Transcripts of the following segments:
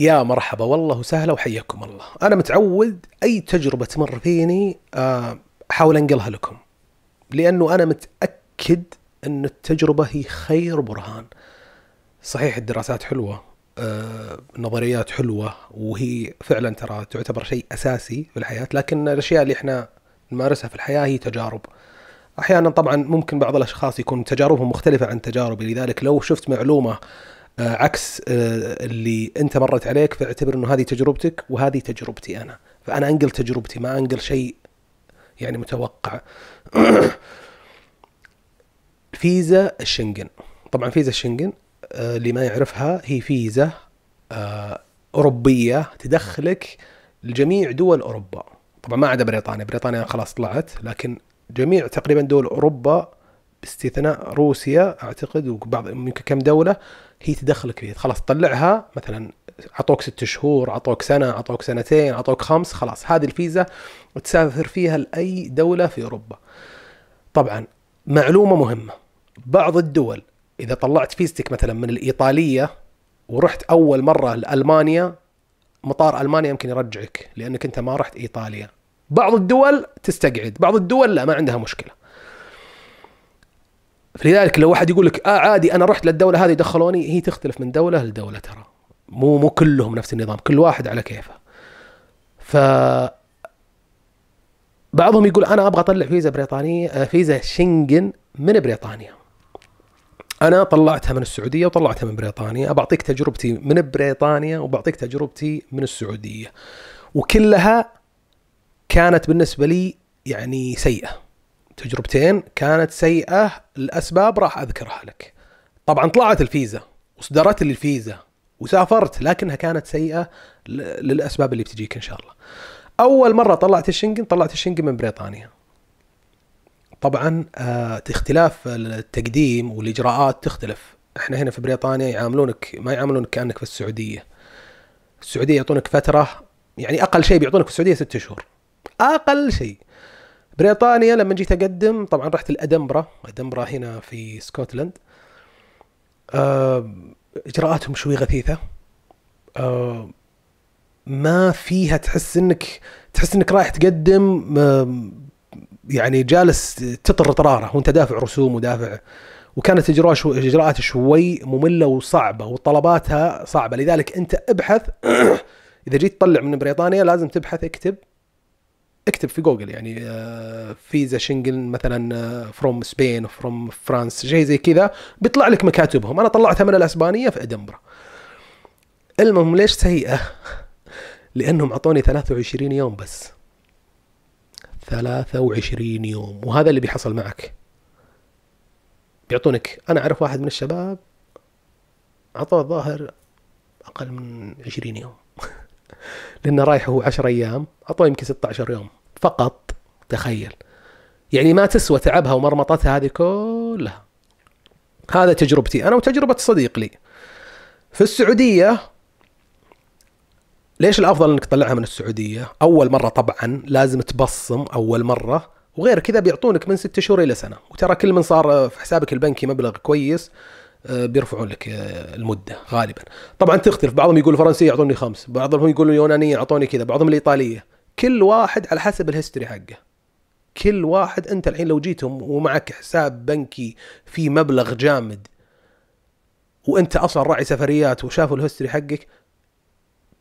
يا مرحبا والله وسهلا وحياكم الله أنا متعود أي تجربة تمر فيني آه، أحاول أنقلها لكم لأنه أنا متأكد أن التجربة هي خير برهان صحيح الدراسات حلوة النظريات آه، نظريات حلوة وهي فعلا ترى تعتبر شيء أساسي في الحياة لكن الأشياء اللي احنا نمارسها في الحياة هي تجارب أحيانا طبعا ممكن بعض الأشخاص يكون تجاربهم مختلفة عن تجاربي لذلك لو شفت معلومة آه، عكس آه، اللي انت مرت عليك فاعتبر انه هذه تجربتك وهذه تجربتي انا فانا انقل تجربتي ما انقل شيء يعني متوقع فيزا الشنغن طبعا فيزا الشنغن آه، اللي ما يعرفها هي فيزا اوروبيه تدخلك لجميع دول اوروبا طبعا ما عدا بريطانيا بريطانيا خلاص طلعت لكن جميع تقريبا دول اوروبا باستثناء روسيا اعتقد وبعض يمكن كم دوله هي تدخلك فيها خلاص تطلعها مثلا عطوك ست شهور عطوك سنه عطوك سنتين عطوك خمس خلاص هذه الفيزا وتسافر فيها لاي دوله في اوروبا طبعا معلومه مهمه بعض الدول اذا طلعت فيزتك مثلا من الايطاليه ورحت اول مره لالمانيا مطار المانيا يمكن يرجعك لانك انت ما رحت ايطاليا بعض الدول تستقعد بعض الدول لا ما عندها مشكله فلذلك لو واحد يقول لك اه عادي انا رحت للدوله هذه دخلوني هي تختلف من دوله لدوله ترى مو مو كلهم نفس النظام كل واحد على كيفه ف بعضهم يقول انا ابغى اطلع فيزا بريطانيه آه، فيزا شنغن من بريطانيا انا طلعتها من السعوديه وطلعتها من بريطانيا بعطيك تجربتي من بريطانيا وبعطيك تجربتي من السعوديه وكلها كانت بالنسبه لي يعني سيئه تجربتين كانت سيئة لأسباب راح أذكرها لك طبعا طلعت الفيزا وصدرت لي الفيزا وسافرت لكنها كانت سيئة للأسباب اللي بتجيك إن شاء الله أول مرة طلعت الشنجن طلعت الشنجن من بريطانيا طبعا آه، اختلاف التقديم والإجراءات تختلف احنا هنا في بريطانيا يعاملونك ما يعاملونك كأنك في السعودية السعودية يعطونك فترة يعني أقل شيء بيعطونك في السعودية ست شهور أقل شيء بريطانيا لما جيت اقدم طبعا رحت الادمبرا ادمبرا هنا في سكوتلند آه، اجراءاتهم شوي غثيثه أه ما فيها تحس انك تحس انك رايح تقدم آه، يعني جالس تطر طراره وانت دافع رسوم ودافع وكانت اجراء اجراءات شوي ممله وصعبه وطلباتها صعبه لذلك انت ابحث اذا جيت تطلع من بريطانيا لازم تبحث اكتب اكتب في جوجل يعني آه، فيزا شنجن مثلا فروم سبين فروم فرانس شيء زي كذا بيطلع لك مكاتبهم انا طلعتها من الاسبانيه في ادنبرا المهم ليش سيئه لانهم اعطوني 23 يوم بس 23 يوم وهذا اللي بيحصل معك بيعطونك انا اعرف واحد من الشباب اعطوه الظاهر اقل من 20 يوم لانه رايح هو 10 ايام اعطوه يمكن 16 يوم فقط تخيل يعني ما تسوى تعبها ومرمطتها هذه كلها هذا تجربتي انا وتجربه صديق لي في السعوديه ليش الافضل انك تطلعها من السعوديه اول مره طبعا لازم تبصم اول مره وغير كذا بيعطونك من ستة شهور الى سنه وترى كل من صار في حسابك البنكي مبلغ كويس آه، بيرفعوا لك آه، المده غالبا طبعا تختلف بعضهم يقول الفرنسيه يعطوني خمس بعضهم يقولوا اليونانيه يعطوني كذا بعضهم الايطاليه كل واحد على حسب الهيستوري حقه كل واحد انت الحين لو جيتهم ومعك حساب بنكي في مبلغ جامد وانت اصلا راعي سفريات وشافوا الهيستوري حقك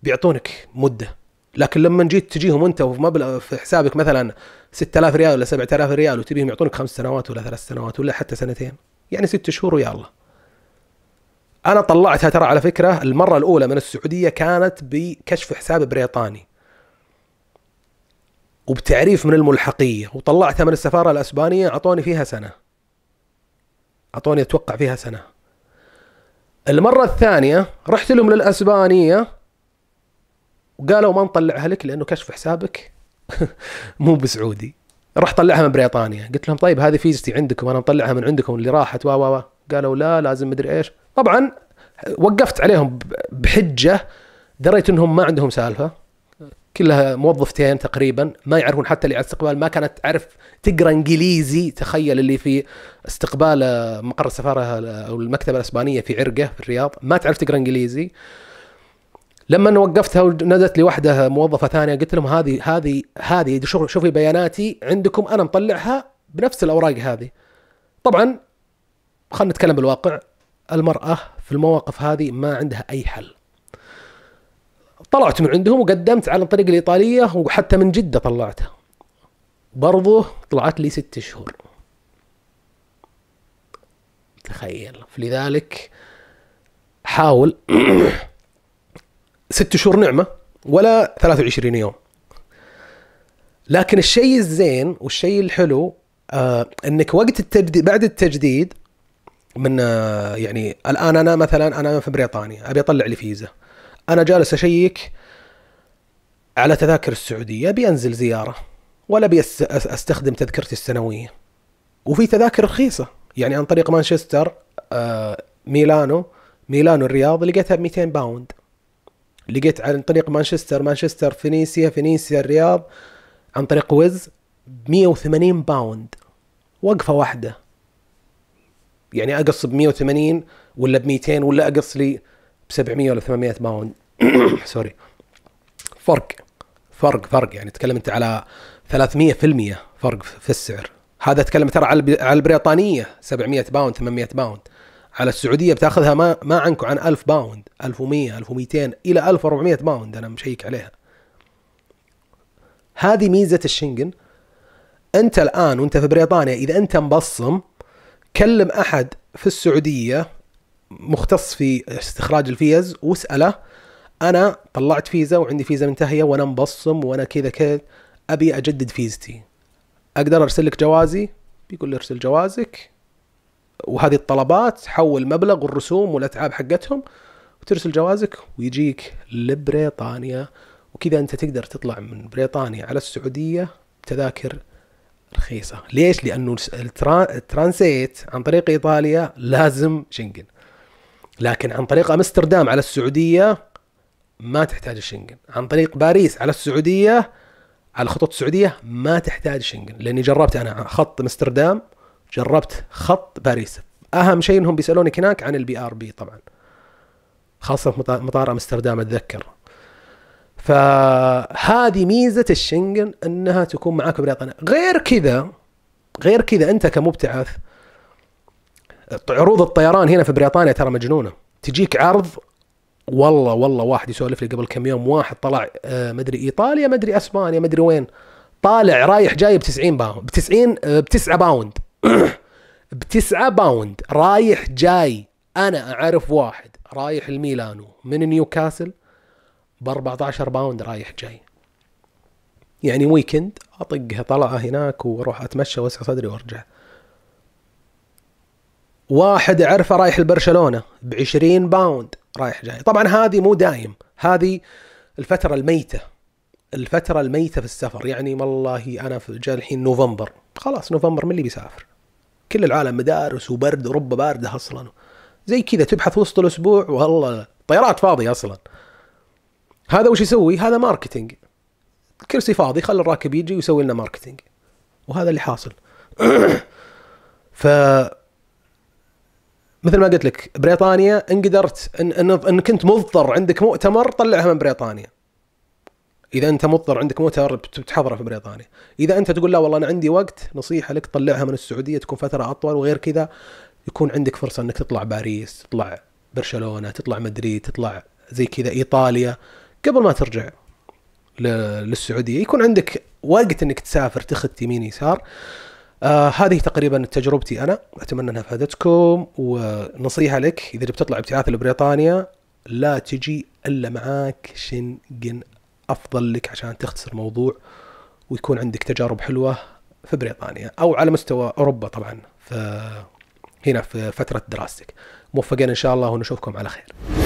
بيعطونك مده لكن لما جيت تجيهم انت وفي مبلغ في حسابك مثلا 6000 ريال ولا 7000 ريال وتبيهم يعطونك خمس سنوات ولا ثلاث سنوات ولا حتى سنتين يعني ست شهور ويا الله انا طلعتها ترى على فكره المره الاولى من السعوديه كانت بكشف حساب بريطاني وبتعريف من الملحقيه وطلعتها من السفاره الاسبانيه اعطوني فيها سنه اعطوني اتوقع فيها سنه المره الثانيه رحت لهم للاسبانيه وقالوا ما نطلعها لك لانه كشف حسابك مو بسعودي راح طلعها من بريطانيا قلت لهم طيب هذه فيزتي عندكم انا مطلعها من عندكم اللي راحت وا وا قالوا لا لازم مدري ايش طبعا وقفت عليهم بحجه دريت انهم ما عندهم سالفه كلها موظفتين تقريبا ما يعرفون حتى اللي على الاستقبال ما كانت تعرف تقرا انجليزي تخيل اللي في استقبال مقر السفاره او المكتبه الاسبانيه في عرقه في الرياض ما تعرف تقرا انجليزي لما وقفتها ونادت لي واحده موظفه ثانيه قلت لهم هذه هذه هذه شوفي بياناتي عندكم انا مطلعها بنفس الاوراق هذه طبعا خلينا نتكلم بالواقع المرأة في المواقف هذه ما عندها أي حل طلعت من عندهم وقدمت على الطريق الإيطالية وحتى من جدة طلعتها برضو طلعت لي ست شهور تخيل فلذلك حاول ست شهور نعمة ولا 23 يوم لكن الشيء الزين والشيء الحلو آه انك وقت التجديد بعد التجديد من آه، يعني الان انا مثلا انا في بريطانيا ابي اطلع لي فيزا انا جالس اشيك على تذاكر السعوديه ابي انزل زياره ولا ابي استخدم تذكرتي السنويه وفي تذاكر رخيصه يعني عن طريق مانشستر آه، ميلانو ميلانو الرياض لقيتها ب 200 باوند لقيت عن طريق مانشستر مانشستر فينيسيا فينيسيا الرياض عن طريق ويز ب 180 باوند وقفه واحده يعني اقص ب 180 ولا ب 200 ولا اقص لي ب 700 ولا 800 باوند سوري فرق فرق فرق يعني تتكلم انت على 300% فرق في السعر هذا اتكلم ترى على البريطانيه 700 باوند 800 باوند على السعوديه بتاخذها ما ما عنك عن 1000 باوند 1100 1200 الى 1400 باوند انا مشيك عليها هذه ميزه الشنغن انت الان وانت في بريطانيا اذا انت مبصم كلم احد في السعوديه مختص في استخراج الفيز واساله انا طلعت فيزا وعندي فيزا منتهيه وانا مبصم وانا كذا كذا ابي اجدد فيزتي اقدر ارسل لك جوازي بيقول لي ارسل جوازك وهذه الطلبات حول مبلغ والرسوم والاتعاب حقتهم وترسل جوازك ويجيك لبريطانيا وكذا انت تقدر تطلع من بريطانيا على السعوديه تذاكر رخيصه ليش لانه الترانزيت عن طريق ايطاليا لازم شنغن لكن عن طريق امستردام على السعوديه ما تحتاج شنغن عن طريق باريس على السعوديه على الخطوط السعوديه ما تحتاج شنغن لاني جربت انا خط امستردام جربت خط باريس اهم شيء انهم بيسالونك هناك عن البي ار بي طبعا خاصه في مطار امستردام اتذكر فهذه ميزه الشنغن انها تكون معاك بريطانيا غير كذا غير كذا انت كمبتعث عروض الطيران هنا في بريطانيا ترى مجنونه تجيك عرض والله والله واحد يسولف لي قبل كم يوم واحد طلع آه، مدري ايطاليا مدري اسبانيا مدري وين طالع رايح جاي ب 90 باوند ب 90 ب 9 باوند ب 9 باوند رايح جاي انا اعرف واحد رايح الميلانو من نيوكاسل ب 14 باوند رايح جاي يعني ويكند اطقها طلعه هناك واروح اتمشى واسع صدري وارجع واحد اعرفه رايح لبرشلونه ب 20 باوند رايح جاي طبعا هذه مو دايم هذه الفتره الميته الفتره الميته في السفر يعني والله انا في جاء الحين نوفمبر خلاص نوفمبر من اللي بيسافر كل العالم مدارس وبرد اوروبا بارده اصلا زي كذا تبحث وسط الاسبوع والله طيارات فاضيه اصلا هذا وش يسوي؟ هذا ماركتينج الكرسي فاضي خلي الراكب يجي ويسوي لنا ماركتينج وهذا اللي حاصل ف مثل ما قلت لك بريطانيا ان قدرت ان ان, إن كنت مضطر عندك مؤتمر طلعها من بريطانيا اذا انت مضطر عندك مؤتمر بتحضره في بريطانيا اذا انت تقول لا والله انا عندي وقت نصيحه لك طلعها من السعوديه تكون فتره اطول وغير كذا يكون عندك فرصه انك تطلع باريس تطلع برشلونه تطلع مدريد تطلع زي كذا ايطاليا قبل ما ترجع للسعوديه يكون عندك وقت انك تسافر تخذ يمين يسار آه هذه تقريبا تجربتي انا اتمنى انها فادتكم ونصيحه لك اذا بتطلع ابتعاث لبريطانيا لا تجي الا معاك شنقن افضل لك عشان تختصر الموضوع ويكون عندك تجارب حلوه في بريطانيا او على مستوى اوروبا طبعا ف هنا في فتره دراستك موفقين ان شاء الله ونشوفكم على خير